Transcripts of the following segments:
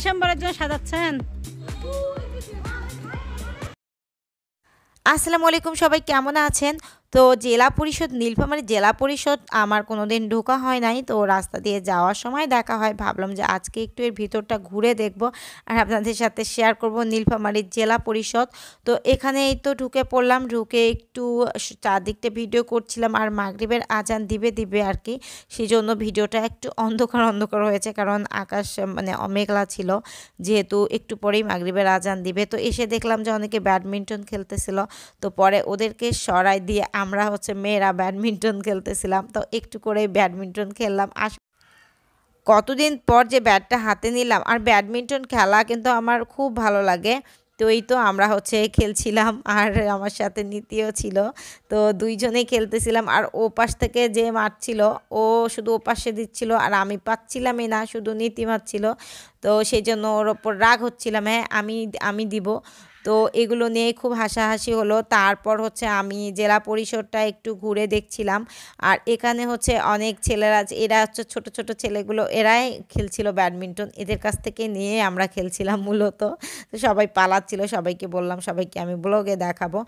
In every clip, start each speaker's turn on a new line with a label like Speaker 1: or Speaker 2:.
Speaker 1: ডিসেম্বরের জন্য সাজাচ্ছেন আসসালামু আলাইকুম সবাই কেমন আছেন তো জেলা পরিষদ নীলফামারি মানে জেলা পরিষদ আমার কোনো দিন ঢোকা হয় নাই তো রাস্তা দিয়ে যাওয়ার সময় দেখা হয় ভাবলাম যে আজকে একটু এর ভিতরটা ঘুরে দেখব আর আপনাদের সাথে শেয়ার করব নীলফামারির জেলা পরিষদ তো এখানেই তো ঢুকে পড়লাম ঢুকে একটু চারদিকটা ভিডিও করছিলাম আর মাগরীবের আজান দিবে দিবে আর কি সেই জন্য ভিডিওটা একটু অন্ধকার অন্ধকার হয়েছে কারণ আকাশ মানে অমেঘলা ছিল যেহেতু একটু পরেই মাগরীবের আজান দিবে তো এসে দেখলাম যে অনেকে ব্যাডমিন্টন খেলতেছিল তো পরে ওদেরকে সরাই দিয়ে আমরা হচ্ছে মেয়েরা ব্যাডমিন্টন খেলতেছিলাম তো একটু করে ব্যাডমিন্টন খেললাম আস কতদিন পর যে ব্যাটটা হাতে নিলাম আর ব্যাডমিন্টন খেলা কিন্তু আমার খুব ভালো লাগে তো এই তো আমরা হচ্ছে খেলছিলাম আর আমার সাথে নীতিও ছিল তো দুইজনেই খেলতেছিলাম আর ও পাশ থেকে যে মারছিল ও শুধু ও পাশে দিচ্ছিল আর আমি পাচ্ছিলামই না শুধু নীতি মারছিল তো সেই জন্য ওর ওপর রাগ হচ্ছিলাম হ্যাঁ আমি আমি দিব তো এগুলো নিয়ে খুব হাসাহাসি হলো তারপর হচ্ছে আমি জেলা পরিষদটা একটু ঘুরে দেখছিলাম আর এখানে হচ্ছে অনেক ছেলেরা এরা হচ্ছে ছোট ছোট ছেলেগুলো এরাই খেলছিল ব্যাডমিন্টন এদের কাছ থেকে নিয়ে আমরা খেলছিলাম মূলত তো সবাই পালাচ্ছিল সবাইকে বললাম সবাইকে আমি ব্লগে দেখাবো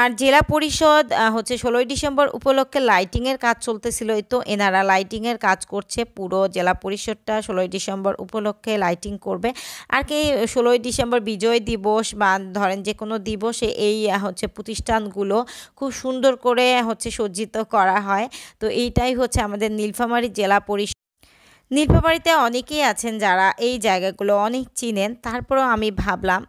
Speaker 1: আর জেলা পরিষদ হচ্ছে ষোলোই ডিসেম্বর উপলক্ষে লাইটিংয়ের কাজ চলতেছিল এই তো এনারা লাইটিংয়ের কাজ করছে পুরো জেলা পরিষদটা ষোলোই ডিসেম্বর উপলক্ষে লাইটিং করবে আর কি ষোলোই ডিসেম্বর বিজয় দিবস বা ধরেন যে কোনো দিবসে এই হচ্ছে প্রতিষ্ঠানগুলো খুব সুন্দর করে হচ্ছে সজ্জিত করা হয় তো এইটাই হচ্ছে আমাদের নীলফামারী জেলা পরিষদ নীলফামারিতে অনেকেই আছেন যারা এই জায়গাগুলো অনেক চিনেন তারপরেও আমি ভাবলাম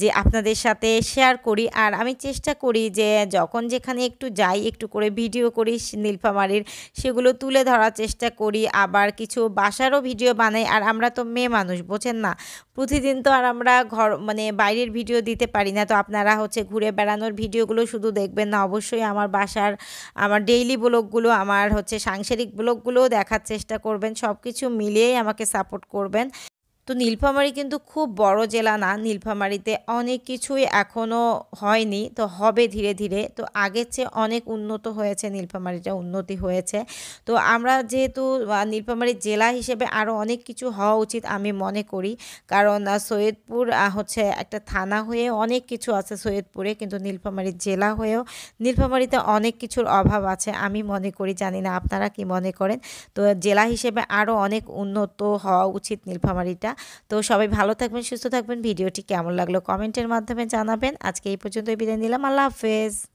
Speaker 1: যে আপনাদের সাথে শেয়ার করি আর আমি চেষ্টা করি যে যখন যেখানে একটু যাই একটু করে ভিডিও করি নীলফামারির সেগুলো তুলে ধরার চেষ্টা করি আবার কিছু বাসারও ভিডিও বানাই আর আমরা তো মেয়ে মানুষ বোঝেন না প্রতিদিন তো আর আমরা ঘর মানে বাইরের ভিডিও দিতে পারি না তো আপনারা হচ্ছে ঘুরে বেড়ানোর ভিডিওগুলো শুধু দেখবেন না অবশ্যই আমার বাসার আমার ডেইলি ব্লগগুলো আমার হচ্ছে সাংসারিক ব্লগগুলোও দেখার চেষ্টা করবেন সব কিছু মিলিয়েই আমাকে সাপোর্ট করবেন তো নীলফামারি কিন্তু খুব বড় জেলা না নীলফামারিতে অনেক কিছুই এখনও হয়নি তো হবে ধীরে ধীরে তো আগের চেয়ে অনেক উন্নত হয়েছে নীলফামারিটা উন্নতি হয়েছে তো আমরা যেহেতু নীলফামারি জেলা হিসেবে আরও অনেক কিছু হওয়া উচিত আমি মনে করি কারণ সৈয়দপুর হচ্ছে একটা থানা হয়ে অনেক কিছু আছে সৈয়দপুরে কিন্তু নীলফামারি জেলা হয়েও নীলফামারিতে অনেক কিছুর অভাব আছে আমি মনে করি জানি না আপনারা কি মনে করেন তো জেলা হিসেবে আরও অনেক উন্নত হওয়া উচিত নীলফামারিটা তো সবাই ভালো থাকবেন সুস্থ থাকবেন ভিডিওটি কেমন লাগলো কমেন্টের মাধ্যমে জানাবেন আজকে এই পর্যন্তই বিদায় নিলাম আল্লাহ হাফেজ